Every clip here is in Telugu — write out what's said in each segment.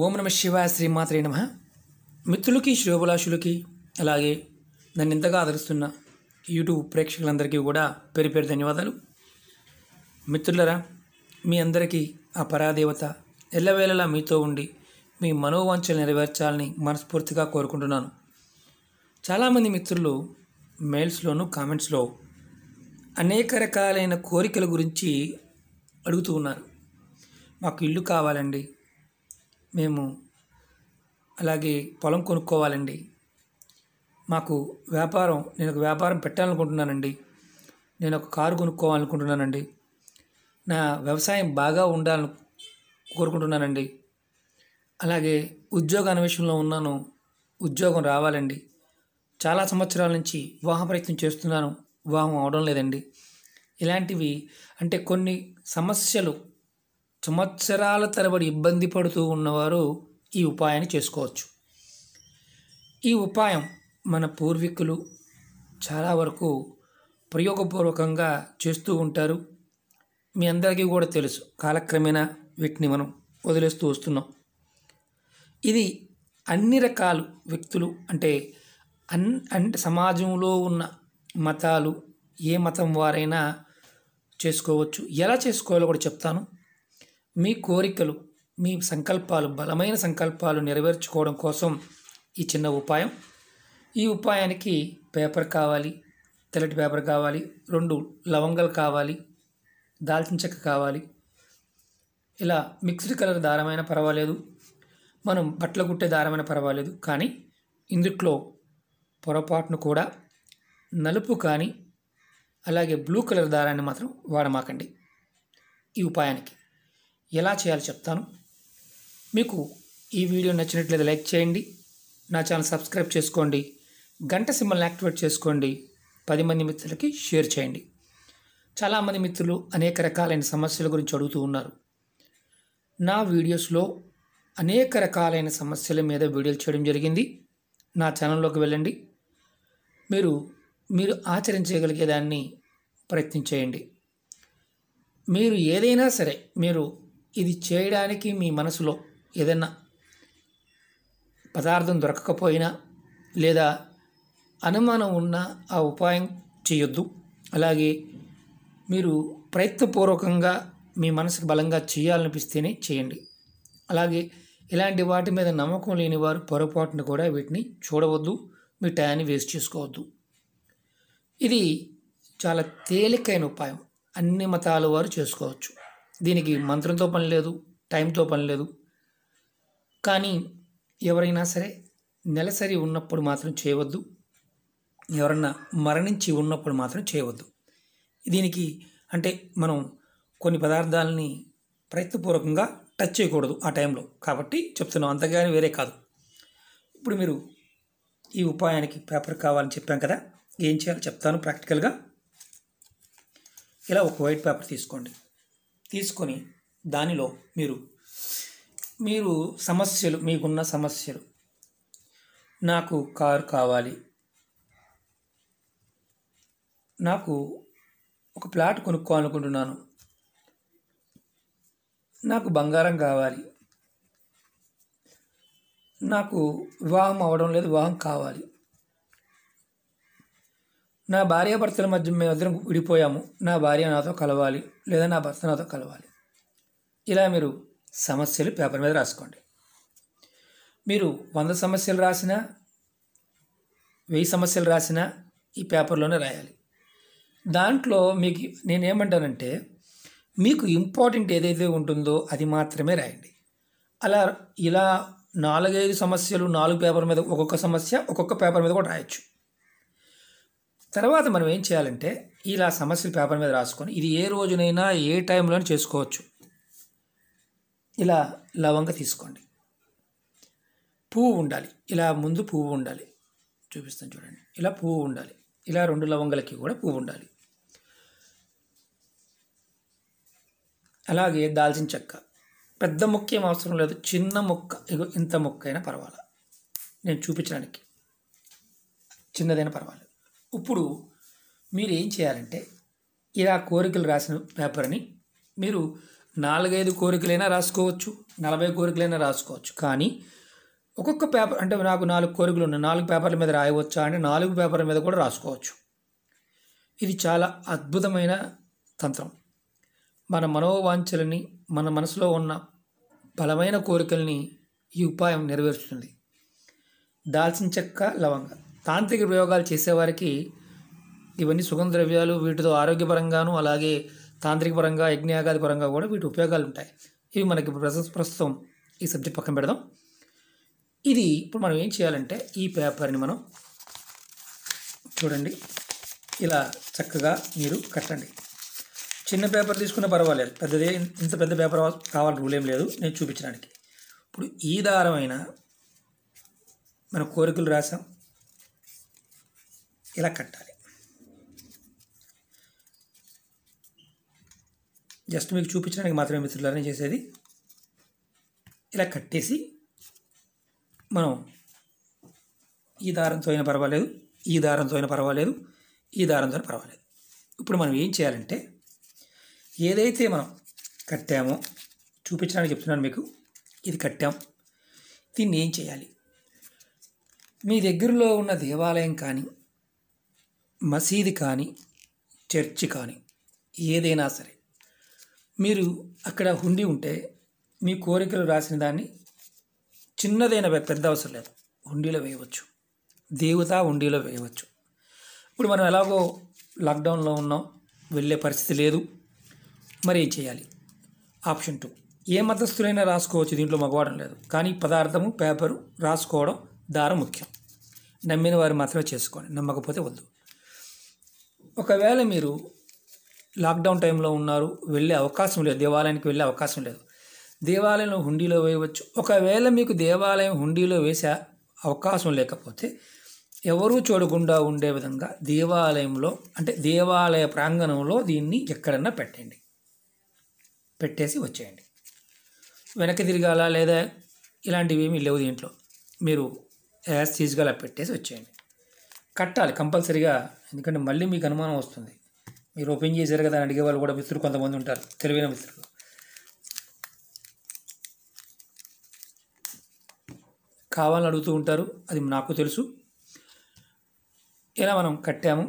ఓం నమ శివ శ్రీమాత్రే నమ మిత్రులకి శుభభిలాషులకి అలాగే నన్ను ఇంతగా ఆదరిస్తున్న యూట్యూబ్ ప్రేక్షకులందరికీ కూడా పేరు పేరు ధన్యవాదాలు మిత్రులరా మీ అందరికీ ఆ పరాదేవత ఎల్లవేళలా మీతో ఉండి మీ మనోవాంఛలు నెరవేర్చాలని మనస్ఫూర్తిగా కోరుకుంటున్నాను చాలామంది మిత్రులు మెయిల్స్లోనూ కామెంట్స్లో అనేక రకాలైన కోరికల గురించి అడుగుతూ ఉన్నారు మాకు ఇల్లు కావాలండి మేము అలాగే పొలం కొనుక్కోవాలండి మాకు వ్యాపారం నేను ఒక వ్యాపారం పెట్టాలనుకుంటున్నానండి నేను ఒక కారు కొనుక్కోవాలనుకుంటున్నానండి నా వ్యవసాయం బాగా ఉండాలని కోరుకుంటున్నానండి అలాగే ఉద్యోగ అన్వేషణలో ఉన్నాను ఉద్యోగం రావాలండి చాలా సంవత్సరాల నుంచి వివాహ ప్రయత్నం చేస్తున్నాను వివాహం అవడం లేదండి ఇలాంటివి అంటే కొన్ని సమస్యలు సంవత్సరాల తరబడి ఇబ్బంది పడుతూ ఉన్నవారు ఈ ఉపాయాన్ని చేసుకోవచ్చు ఈ ఉపాయం మన పూర్వీకులు చాలా వరకు ప్రయోగపూర్వకంగా చేస్తూ ఉంటారు మీ అందరికీ కూడా తెలుసు కాలక్రమేణా వీటిని మనం వదిలేస్తూ వస్తున్నాం ఇది అన్ని రకాలు వ్యక్తులు అంటే అన్ అంటే సమాజంలో ఉన్న మతాలు ఏ మతం వారైనా చేసుకోవచ్చు ఎలా చేసుకోవాలో కూడా చెప్తాను మీ కోరికలు మీ సంకల్పాలు బలమైన సంకల్పాలు నెరవేర్చుకోవడం కోసం ఈ చిన్న ఉపాయం ఈ ఉపాయానికి పేపర్ కావాలి తెల్లటి పేపర్ కావాలి రెండు లవంగాలు కావాలి దాల్చిన చెక్క కావాలి ఇలా మిక్స్డ్ కలర్ దారమైన పర్వాలేదు మనం బట్టలు కుట్టే దారమైన పర్వాలేదు కానీ ఇందుట్లో పొరపాటును కూడా నలుపు కానీ అలాగే బ్లూ కలర్ దారాన్ని మాత్రం వాడమాకండి ఈ ఉపాయానికి ఎలా చేయాలో చెప్తాను మీకు ఈ వీడియో నచ్చినట్లయితే లైక్ చేయండి నా ఛానల్ సబ్స్క్రైబ్ చేసుకోండి గంట సింబల్ని యాక్టివేట్ చేసుకోండి పది మంది మిత్రులకి షేర్ చేయండి చాలామంది మిత్రులు అనేక రకాలైన సమస్యల గురించి అడుగుతూ ఉన్నారు నా వీడియోస్లో అనేక రకాలైన సమస్యల మీద వీడియోలు చేయడం జరిగింది నా ఛానల్లోకి వెళ్ళండి మీరు మీరు ఆచరించగలిగే దాన్ని ప్రయత్నించేయండి మీరు ఏదైనా సరే మీరు ఇది చేయడానికి మీ మనసులో ఏదైనా పదార్థం దొరకకపోయినా లేదా అనుమానం ఉన్నా ఆ ఉపాయం చేయొద్దు అలాగే మీరు ప్రయత్నపూర్వకంగా మీ మనసుకు బలంగా చేయాలనిపిస్తేనే చేయండి అలాగే ఇలాంటి వాటి మీద నమ్మకం లేని వారు పొరపాటును కూడా వీటిని చూడవద్దు మీ టయాన్ని వేస్ట్ చేసుకోవద్దు ఇది చాలా తేలికైన ఉపాయం అన్ని మతాల వారు చేసుకోవచ్చు దీనికి మంత్రంతో పని లేదు టైంతో పని లేదు కానీ ఎవరైనా సరే నెలసరి ఉన్నప్పుడు మాత్రం చేయవద్దు ఎవరన్నా మరణించి ఉన్నప్పుడు మాత్రం చేయవద్దు దీనికి అంటే మనం కొన్ని పదార్థాలని ప్రయత్నపూర్వకంగా టచ్ చేయకూడదు ఆ టైంలో కాబట్టి చెప్తున్నాం అంతగాని వేరే కాదు ఇప్పుడు మీరు ఈ ఉపాయానికి పేపర్ కావాలని చెప్పాం కదా ఏం చేయాలో చెప్తాను ప్రాక్టికల్గా ఇలా ఒక వైట్ పేపర్ తీసుకోండి తీసుకొని దానిలో మీరు మీరు సమస్యలు మీకున్న సమస్యలు నాకు కారు కావాలి నాకు ఒక ప్లాట్ కొనుక్కోవాలనుకుంటున్నాను నాకు బంగారం కావాలి నాకు వివాహం అవడం లేదు వివాహం కావాలి నా భార్యాభర్తల మధ్య మేమిద్దరం విడిపోయాము నా భార్య నాతో కలవాలి లేదా నా భర్త నాతో కలవాలి ఇలా మీరు సమస్యలు పేపర్ మీద రాసుకోండి మీరు వంద సమస్యలు రాసినా వెయ్యి సమస్యలు రాసినా ఈ పేపర్లోనే రాయాలి దాంట్లో మీకు నేనేమంటానంటే మీకు ఇంపార్టెంట్ ఏదైతే ఉంటుందో అది మాత్రమే రాయండి అలా ఇలా నాలుగైదు సమస్యలు నాలుగు పేపర్ మీద ఒక్కొక్క సమస్య ఒక్కొక్క పేపర్ మీద కూడా రాయొచ్చు తర్వాత మనం ఏం చేయాలంటే ఇలా సమస్యలు పేపర్ మీద రాసుకొని ఇది ఏ రోజునైనా ఏ టైంలో చేసుకోవచ్చు ఇలా లవంగ తీసుకోండి పువ్వు ఉండాలి ఇలా ముందు పువ్వు ఉండాలి చూపిస్తాను చూడండి ఇలా పువ్వు ఉండాలి ఇలా రెండు లవంగలకి కూడా పువ్వు ఉండాలి అలాగే దాల్చిన చెక్క పెద్ద ముక్క ఏం అవసరం లేదు చిన్న ముక్క ఇగో ఇంత ముక్క అయినా పర్వాలా నేను చూపించడానికి చిన్నదైనా పర్వాలేదు ఇప్పుడు మీరు ఏం చేయాలంటే ఇలా కోరికలు రాసిన పేపర్ని మీరు నాలుగైదు కోరికలైనా రాసుకోవచ్చు నలభై కోరికలైనా రాసుకోవచ్చు కానీ ఒక్కొక్క పేపర్ అంటే నాకు నాలుగు కోరికలు ఉన్నాయి నాలుగు పేపర్ల మీద రాయవచ్చా అంటే నాలుగు పేపర్ల మీద కూడా రాసుకోవచ్చు ఇది చాలా అద్భుతమైన తంత్రం మన మనోవాంఛలని మన మనసులో ఉన్న బలమైన కోరికల్ని ఈ ఉపాయం నెరవేరుస్తుంది దాల్చిన చెక్క లవంగా తాంత్రిక ప్రయోగాలు చేసేవారికి ఇవన్నీ సుగంధ ద్రవ్యాలు వీటితో ఆరోగ్యపరంగాను అలాగే తాంత్రిక పరంగా యజ్ఞయాగాది పరంగా కూడా వీటి ఉపయోగాలు ఉంటాయి ఇవి మనకి ప్రస్తుతం ఈ సబ్జెక్ట్ పక్కన పెడదాం ఇది ఇప్పుడు మనం ఏం చేయాలంటే ఈ పేపర్ని మనం చూడండి ఇలా చక్కగా మీరు కట్టండి చిన్న పేపర్ తీసుకున్న పర్వాలేదు పెద్దదే ఇంత పెద్ద పేపర్ కావాలి రూల్ ఏం లేదు నేను చూపించడానికి ఇప్పుడు ఈ దారమైన మన కోరికలు రాసాం ఇలా కట్టాలి జస్ట్ మీకు చూపించడానికి మాత్రమే మిత్రులారా చేసేది ఇలా కట్టేసి మనం ఈ దారంతో అయినా పర్వాలేదు ఈ దారంతో అయినా పర్వాలేదు ఈ దారంతో పర్వాలేదు ఇప్పుడు మనం ఏం చేయాలంటే ఏదైతే మనం కట్టామో చూపించడానికి చెప్తున్నాను మీకు ఇది కట్టాం దీన్ని ఏం చేయాలి మీ దగ్గరలో ఉన్న దేవాలయం కానీ మసీదు కానీ చర్చి కానీ ఏదైనా సరే మీరు అక్కడ ఉండి ఉంటే మీ కోరికలు రాసిన దాన్ని చిన్నదైన పెద్ద అవసరం లేదు హుండీలో వేయవచ్చు దేవత హుండీలో వేయవచ్చు ఇప్పుడు మనం ఎలాగో లాక్డౌన్లో ఉన్నాం వెళ్ళే పరిస్థితి లేదు మరి ఏం చేయాలి ఆప్షన్ టూ ఏ మతస్థులైనా రాసుకోవచ్చు దీంట్లో మగవాడం లేదు కానీ పదార్థము పేపరు రాసుకోవడం దారం ముఖ్యం నమ్మిన వారు మాత్రమే చేసుకోండి నమ్మకపోతే వద్దు ఒకవేళ మీరు లాక్డౌన్ టైంలో ఉన్నారు వెళ్ళే అవకాశం లేదు దేవాలయానికి వెళ్ళే అవకాశం లేదు దేవాలయంలో హుండీలో వేయవచ్చు ఒకవేళ మీకు దేవాలయం హుండీలో వేసే అవకాశం లేకపోతే ఎవరూ చూడకుండా ఉండే విధంగా దేవాలయంలో అంటే దేవాలయ ప్రాంగణంలో దీన్ని ఎక్కడన్నా పెట్టండి పెట్టేసి వచ్చేయండి వెనక్కి తిరగాల లేదా ఇలాంటివి ఏమీ లేవు దీంట్లో మీరు యాజ్ తీసుకోలా పెట్టేసి వచ్చేయండి కట్టాలి కంపల్సరీగా ఎందుకంటే మళ్ళీ మీకు అనుమానం వస్తుంది మీరు ఓపెన్ చేశారు కదా అని అడిగే వాళ్ళు కూడా మిత్రులు కొంతమంది ఉంటారు తెలివైన మిత్రులు కావాలని అడుగుతూ ఉంటారు అది నాకు తెలుసు ఇలా మనం కట్టాము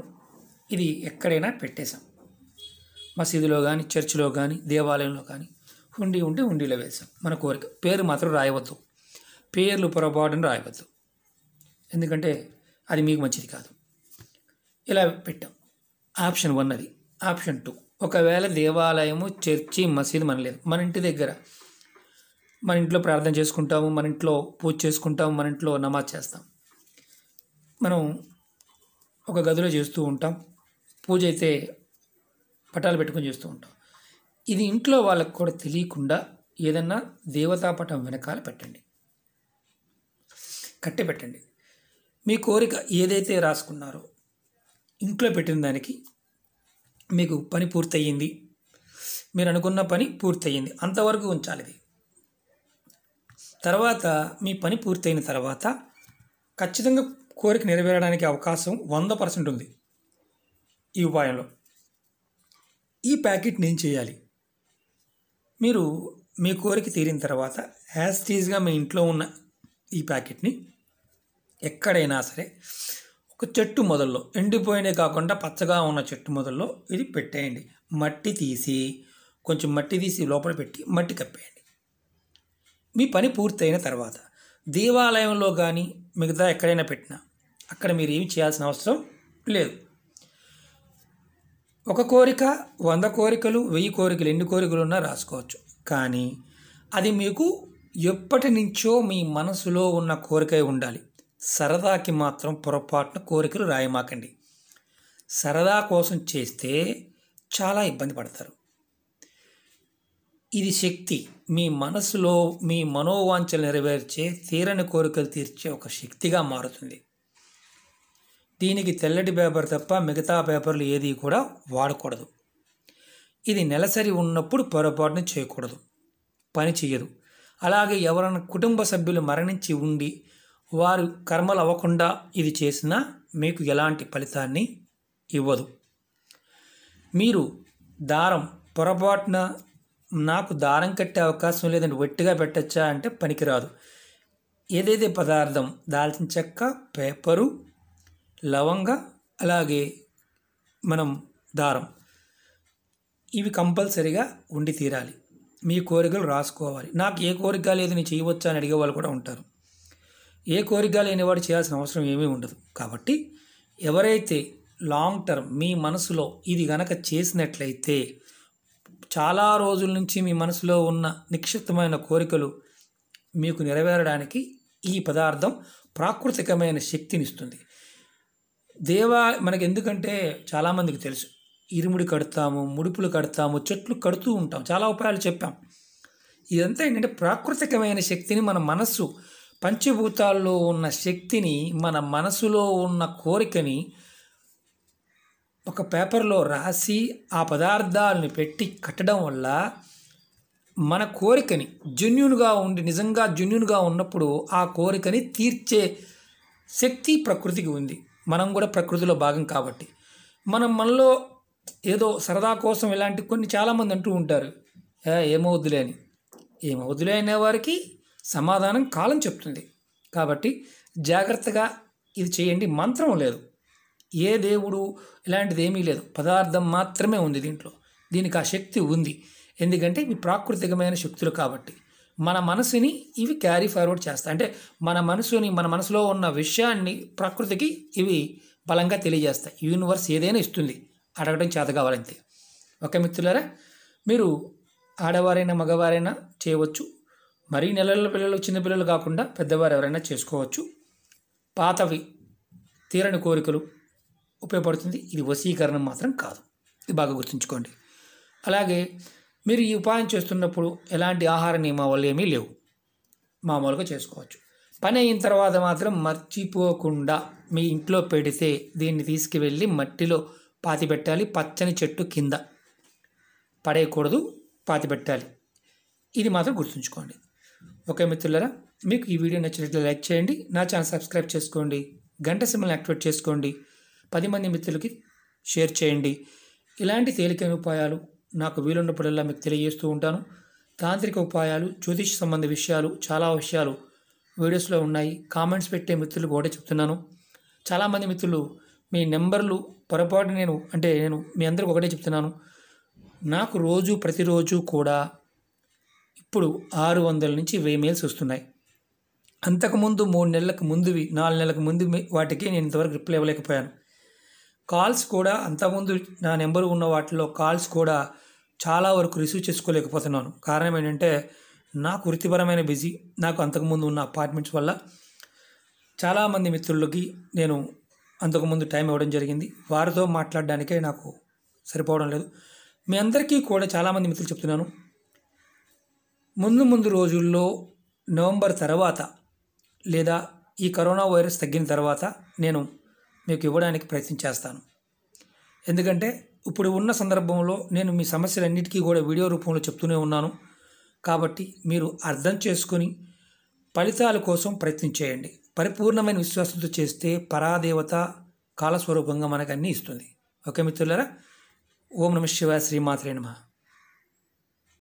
ఇది ఎక్కడైనా పెట్టేశాం మసీదులో కానీ చర్చిలో కానీ దేవాలయంలో కానీ హుండీ ఉంటే హుండీలో వేసాం మన కోరిక పేరు మాత్రం రాయవద్దు పేర్లు పొరపాటును రాయవద్దు ఎందుకంటే అది మీకు మంచిది కాదు ఇలా పెట్టాం ఆప్షన్ వన్ అది ఆప్షన్ టూ ఒకవేళ దేవాలయము చర్చి మసీదు మన లేదు మన ఇంటి దగ్గర మన ఇంట్లో ప్రార్థన చేసుకుంటాము మన ఇంట్లో పూజ చేసుకుంటాము మన ఇంట్లో నమాజ్ చేస్తాం మనం ఒక గదిలో చేస్తూ ఉంటాం పూజ అయితే పటాలు పెట్టుకొని చేస్తూ ఉంటాం ఇది ఇంట్లో వాళ్ళకు కూడా తెలియకుండా ఏదన్నా దేవతాపటం వెనకాల పెట్టండి కట్టె పెట్టండి మీ కోరిక ఏదైతే రాసుకున్నారో ఇంట్లో పెట్టిన దానికి మీకు పని పూర్తయింది మీరు అనుకున్న పని పూర్తయింది అంతవరకు ఉంచాలి ఇది తర్వాత మీ పని పూర్తయిన తర్వాత ఖచ్చితంగా కోరిక నెరవేరడానికి అవకాశం వంద పర్సెంట్ ఉంది ఈ ఉపాయంలో ఈ ప్యాకెట్ నేను చేయాలి మీరు మీ కోరిక తీరిన తర్వాత యాజ్ టీజ్గా మీ ఇంట్లో ఉన్న ఈ ప్యాకెట్ని ఎక్కడైనా సరే ఒక చెట్టు మొదల్లో ఎండిపోయినవి కాకుండా పచ్చగా ఉన్న చెట్టు మొదల్లో ఇది పెట్టేయండి మట్టి తీసి కొంచెం మట్టి తీసి లోపల పెట్టి మట్టి కప్పేయండి మీ పని పూర్తయిన తర్వాత దేవాలయంలో కానీ మిగతా ఎక్కడైనా పెట్టినా అక్కడ మీరు ఏమి చేయాల్సిన అవసరం లేదు ఒక కోరిక వంద కోరికలు వెయ్యి కోరికలు ఎన్ని కోరికలు ఉన్నా రాసుకోవచ్చు కానీ అది మీకు ఎప్పటి నుంచో మీ మనసులో ఉన్న కోరిక ఉండాలి సరదాకి మాత్రం పొరపాటున కోరికలు రాయమాకండి సరదా కోసం చేస్తే చాలా ఇబ్బంది పడతారు ఇది శక్తి మీ మనసులో మీ మనోవాంఛలు నెరవేర్చే తీరని కోరికలు తీర్చే ఒక శక్తిగా మారుతుంది దీనికి తెల్లటి పేపర్ తప్ప మిగతా పేపర్లు ఏది కూడా వాడకూడదు ఇది నెలసరి ఉన్నప్పుడు పొరపాటున చేయకూడదు పని చేయదు అలాగే ఎవరైనా కుటుంబ సభ్యులు మరణించి ఉండి వారు కర్మలు అవ్వకుండా ఇది చేసినా మీకు ఎలాంటి ఫలితాన్ని ఇవ్వదు మీరు దారం పొరపాటున నాకు దారం కట్టే అవకాశం లేదని వట్టిగా పెట్టచ్చా అంటే పనికిరాదు ఏదైతే పదార్థం దాల్చిన చెక్క పేపరు లవంగ అలాగే మనం దారం ఇవి కంపల్సరీగా ఉండి తీరాలి మీ కోరికలు రాసుకోవాలి నాకు ఏ కోరిక లేదు నేను చేయవచ్చా అని అడిగే వాళ్ళు కూడా ఉంటారు ఏ కోరిక లేనివాడు చేయాల్సిన అవసరం ఏమీ ఉండదు కాబట్టి ఎవరైతే లాంగ్ టర్మ్ మీ మనసులో ఇది గనక చేసినట్లయితే చాలా రోజుల నుంచి మీ మనసులో ఉన్న నిక్షిప్తమైన కోరికలు మీకు నెరవేరడానికి ఈ పదార్థం ప్రాకృతికమైన శక్తినిస్తుంది దేవా మనకి ఎందుకంటే చాలామందికి తెలుసు ఇరుముడి కడతాము ముడుపులు కడతాము చెట్లు కడుతూ ఉంటాం చాలా ఉపాయాలు చెప్పాం ఇదంతా ఏంటంటే ప్రాకృతికమైన శక్తిని మన మనస్సు పంచభూతాల్లో ఉన్న శక్తిని మన మనసులో ఉన్న కోరికని ఒక పేపర్లో రాసి ఆ పదార్థాలను పెట్టి కట్టడం వల్ల మన కోరికని జున్యునుగా ఉండి నిజంగా జున్యునుగా ఉన్నప్పుడు ఆ కోరికని తీర్చే శక్తి ప్రకృతికి ఉంది మనం కూడా ప్రకృతిలో భాగం కాబట్టి మనం మనలో ఏదో సరదా కోసం ఇలాంటి కొన్ని చాలామంది అంటూ ఉంటారు ఏమవుద్దులే అని ఏమవుద్దులే అనేవారికి సమాధానం కాలం చెప్తుంది కాబట్టి జాగ్రత్తగా ఇది చేయండి మంత్రం లేదు ఏ దేవుడు ఇలాంటిది ఏమీ లేదు పదార్థం మాత్రమే ఉంది దీంట్లో దీనికి ఆ శక్తి ఉంది ఎందుకంటే ఇవి ప్రాకృతికమైన శక్తులు కాబట్టి మన మనసుని ఇవి క్యారీ ఫార్వర్డ్ చేస్తాయి అంటే మన మనసుని మన మనసులో ఉన్న విషయాన్ని ప్రకృతికి ఇవి బలంగా తెలియజేస్తాయి యూనివర్స్ ఏదైనా ఇస్తుంది అడగడం చేత కావాలంతే ఒక మిత్రులారా మీరు ఆడవారైనా మగవారైనా చేయవచ్చు మరీ నెలల పిల్లలు చిన్న పిల్లలు కాకుండా పెద్దవారు ఎవరైనా చేసుకోవచ్చు పాతవి తీరని కోరికలు ఉపయోగపడుతుంది ఇది వశీకరణం మాత్రం కాదు ఇది బాగా గుర్తుంచుకోండి అలాగే మీరు ఈ ఉపాయం చేస్తున్నప్పుడు ఎలాంటి ఆహార నియమావళి ఏమీ లేవు మామూలుగా చేసుకోవచ్చు పని అయిన తర్వాత మాత్రం మర్చిపోకుండా మీ ఇంట్లో పెడితే దీన్ని తీసుకువెళ్ళి మట్టిలో పాతి పెట్టాలి పచ్చని చెట్టు కింద పడేయకూడదు పాతి పెట్టాలి ఇది మాత్రం గుర్తుంచుకోండి ఓకే మిత్రులరా మీకు ఈ వీడియో నచ్చినట్లు లైక్ చేయండి నా ఛానల్ సబ్స్క్రైబ్ చేసుకోండి గంట సింబల్ని యాక్టివేట్ చేసుకోండి పది మంది మిత్రులకి షేర్ చేయండి ఇలాంటి తేలికైన ఉపాయాలు నాకు వీలున్నప్పుడల్లా మీకు తెలియజేస్తూ ఉంటాను తాంత్రిక ఉపాయాలు జ్యోతిష్ సంబంధ విషయాలు చాలా విషయాలు వీడియోస్లో ఉన్నాయి కామెంట్స్ పెట్టే మిత్రులు ఒకటే చెప్తున్నాను చాలామంది మిత్రులు మీ నెంబర్లు పొరపాటు నేను అంటే నేను మీ అందరికి ఒకటే చెప్తున్నాను నాకు రోజు ప్రతిరోజు కూడా ఇప్పుడు ఆరు వందల నుంచి వెయ్యి మెయిల్స్ వస్తున్నాయి అంతకుముందు మూడు నెలలకు ముందువి నాలుగు నెలలకు ముందు వాటికి నేను ఇంతవరకు రిప్లై ఇవ్వలేకపోయాను కాల్స్ కూడా అంతకుముందు నా నెంబర్ ఉన్న వాటిలో కాల్స్ కూడా చాలా వరకు రిసీవ్ చేసుకోలేకపోతున్నాను కారణం ఏంటంటే నాకు వృత్తిపరమైన బిజీ నాకు అంతకుముందు ఉన్న అపార్ట్మెంట్స్ వల్ల చాలామంది మిత్రులకి నేను అంతకుముందు టైం ఇవ్వడం జరిగింది వారితో మాట్లాడడానికే నాకు సరిపోవడం లేదు మీ అందరికీ కూడా చాలామంది మిత్రులు చెప్తున్నాను ముందు ముందు రోజుల్లో నవంబర్ తర్వాత లేదా ఈ కరోనా వైరస్ తగ్గిన తర్వాత నేను మీకు ఇవ్వడానికి ప్రయత్నం చేస్తాను ఎందుకంటే ఇప్పుడు ఉన్న సందర్భంలో నేను మీ సమస్యలన్నిటికీ కూడా వీడియో రూపంలో చెప్తూనే ఉన్నాను కాబట్టి మీరు అర్థం చేసుకొని ఫలితాల కోసం ప్రయత్నం చేయండి పరిపూర్ణమైన విశ్వాసంతో చేస్తే పరాదేవత కాలస్వరూపంగా మనకు అన్నీ ఇస్తుంది ఓకే మిత్రులరా ఓం నమ శివ శ్రీమాత్రే నమ